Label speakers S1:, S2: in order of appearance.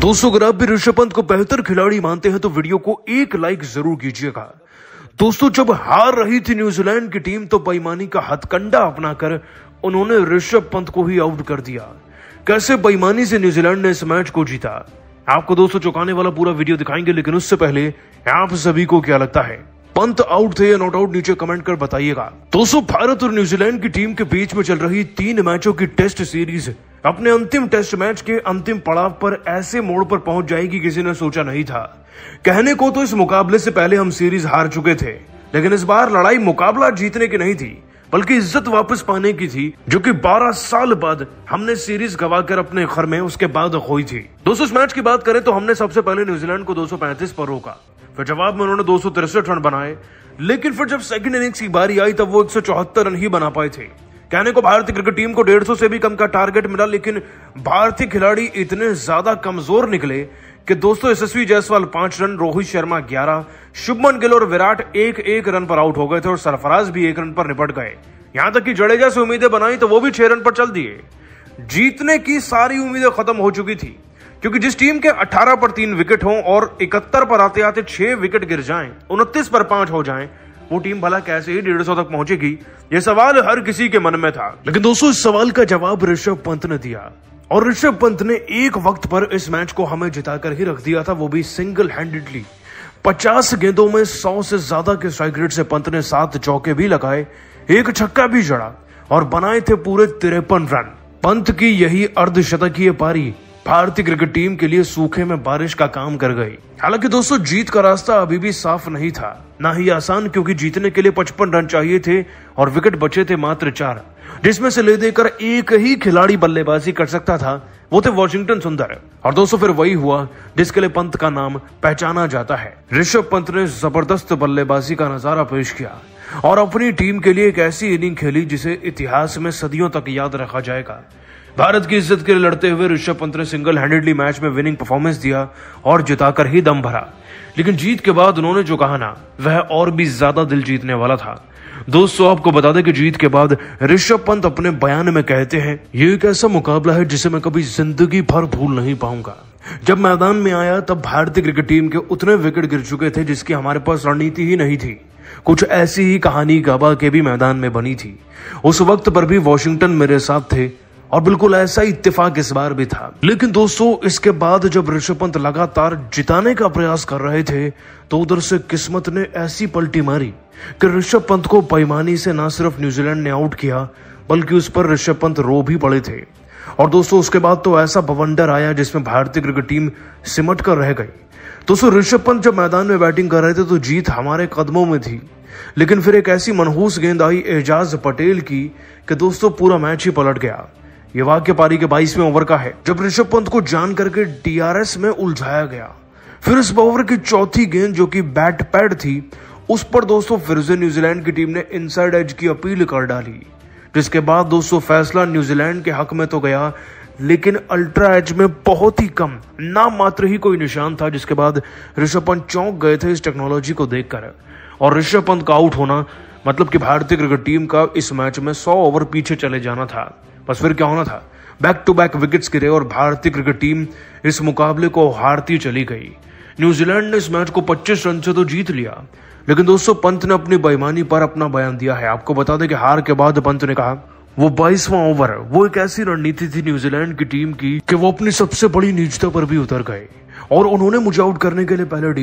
S1: दोस्तों अगर आप भी ऋषभ पंत को बेहतर खिलाड़ी मानते हैं तो वीडियो को एक लाइक जरूर कीजिएगा दोस्तों जब हार रही थी न्यूजीलैंड की टीम तो बेईमानी का हथकंडा अपनाकर उन्होंने ऋषभ पंत को ही आउट कर दिया कैसे बेईमानी से न्यूजीलैंड ने इस मैच को जीता आपको दोस्तों चौंकाने वाला पूरा वीडियो दिखाएंगे लेकिन उससे पहले आप सभी को क्या लगता है पंत आउट थे या नॉट आउट नीचे कमेंट कर बताइएगा दोस्तों भारत और न्यूजीलैंड की टीम के बीच में चल रही तीन मैचों की टेस्ट सीरीज अपने अंतिम टेस्ट मैच के अंतिम पड़ाव पर ऐसे मोड़ पर पहुंच जाएगी किसी ने सोचा नहीं था कहने को तो इस मुकाबले से पहले हम सीरीज हार चुके थे लेकिन इस बार लड़ाई मुकाबला जीतने की नहीं थी बल्कि इज्जत वापस पाने की थी जो कि 12 साल बाद हमने सीरीज गवाकर अपने घर में उसके बाद खोई थी दोस्तों इस मैच की बात करें तो हमने सबसे पहले न्यूजीलैंड को 235 पर रोका फिर जवाब में उन्होंने दो रन बनाए लेकिन फिर जब सेकंड इनिंग्स की बारी आई तब वो एक रन ही बना पाए थे कहने को भारतीय क्रिकेट टीम को 150 से भी कम का टारगेट मिला लेकिन भारतीय खिलाड़ी इतने ज्यादा कमजोर निकले कि दोस्तों यशस्वी जायसवाल पांच रन रोहित शर्मा ग्यारह शुभमन गिल और विराट एक एक रन पर आउट हो गए थे और सरफराज भी एक रन पर निपट गए यहां तक कि जडेजा से उम्मीदें बनाई तो वो भी छह रन पर चल दिए जीतने की सारी उम्मीदें खत्म हो चुकी थी क्योंकि जिस टीम के 18 पर तीन विकेट हों और 71 पर आते आते छह विकेट गिर जाएं, 29 पर पांच हो जाएं, वो टीम भला कैसे ही डेढ़ सौ तक पहुंचेगी ये सवाल हर किसी के मन में था लेकिन दोस्तों इस सवाल का जवाब ऋषभ पंत ने दिया और ऋषभ पंत ने एक वक्त पर इस मैच को हमें जिताकर ही रख दिया था वो भी सिंगल हैंडेडली 50 गेंदों में 100 से ज्यादा के स्ट्राइक रेट से पंत ने सात चौके भी लगाए एक छक्का भी जड़ा और बनाए थे पूरे तिरपन रन पंत की यही अर्धशतकीय पारी भारतीय क्रिकेट टीम के लिए सूखे में बारिश का काम कर गई हालांकि दोस्तों जीत का रास्ता अभी भी साफ नहीं था ना ही आसान क्योंकि जीतने के लिए 55 रन चाहिए थे और विकेट बचे थे मात्र चार जिसमें से ले देकर एक ही खिलाड़ी बल्लेबाजी कर सकता था वो थे वॉशिंगटन सुंदर और दोस्तों फिर वही हुआ जिसके लिए पंत का नाम पहचाना जाता है ऋषभ पंत ने जबरदस्त बल्लेबाजी का नजारा पेश किया और अपनी टीम के लिए एक ऐसी इनिंग खेली जिसे इतिहास में सदियों तक याद रखा जाएगा भारत की इज्जत के लिए लड़ते हुए ऋषभ पंत ने सिंगल हैंडेडली मैच में विनिंग परफॉर्मेंस दिया और जिताकर ही दम भरा लेकिन जीत के बाद उन्होंने जो कहा ना वह और भी ज्यादा दिल जीतने वाला था दोस्तों आपको बता दें कि जीत के बाद ऋषभ पंत अपने बयान में कहते हैं ये एक ऐसा मुकाबला है जिसे मैं कभी जिंदगी भर भूल नहीं पाऊंगा जब मैदान में आया तब भारतीय क्रिकेट टीम के उतने विकेट गिर चुके थे जिसकी हमारे पास रणनीति ही नहीं थी कुछ ऐसी ही कहानी गाबा के भी मैदान में बनी थी उस वक्त पर भी वॉशिंगटन मेरे साथ थे और बिल्कुल ऐसा ही इत्तेफाक इस बार भी था लेकिन दोस्तों इसके बाद जब ऋषभ पंत लगातार जिताने का प्रयास कर रहे थे तो उधर से किस्मत ने ऐसी पलटी मारी कि ऋषभ पंत को पैमानी से ना सिर्फ न्यूजीलैंड ने आउट किया बल्कि उस पर ऋषभ पंत रो भी पड़े थे और दोस्तों उसके बाद तो ऐसा बवंडर आया जिसमें भारतीय क्रिकेट टीम सिमट कर रह गई दोस्तों ऋषभ पंत जब मैदान में बैटिंग कर रहे थे तो जीत हमारे कदमों में थी लेकिन फिर एक ऐसी मनहूस गेंद आई एजाज पटेल की कि दोस्तों पूरा मैच ही पलट गया ये वाक्य पारी के बाईसवें ओवर का है जब ऋषभ पंत को जान करके डीआरएस में उलझाया गया फिर उस ओवर की चौथी गेंद जो कि बैट पैड थी उस पर दोस्तों फिर से न्यूजीलैंड की टीम ने इनसाइड एज की अपील कर डाली जिसके बाद दोस्तों फैसला न्यूजीलैंड के हक में तो गया लेकिन अल्ट्रा एज में बहुत ही कम नाम मात्र ही कोई निशान था जिसके बाद ऋषभ पंत चौंक गए थे इस टेक्नोलॉजी को देखकर और ऋषभ पंत का आउट होना मतलब कि भारतीय क्रिकेट टीम का इस मैच में 100 ओवर पीछे चले जाना था बस फिर क्या होना था बैक टू बैक विकेट्स गिरे और भारतीय क्रिकेट टीम इस मुकाबले को हारती चली गई न्यूजीलैंड ने इस मैच को 25 रन से तो जीत लिया लेकिन दोस्तों पंत ने अपनी बेईमानी पर अपना बयान दिया है आपको बता दें कि हार के बाद पंत ने कहा वो बाईसवा ओवर वो एक ऐसी रणनीति थी न्यूजीलैंड की टीम की कि वो अपनी सबसे बड़ी निजता पर भी उतर गए और उन्होंने मुझे आउट करने के लिए पहले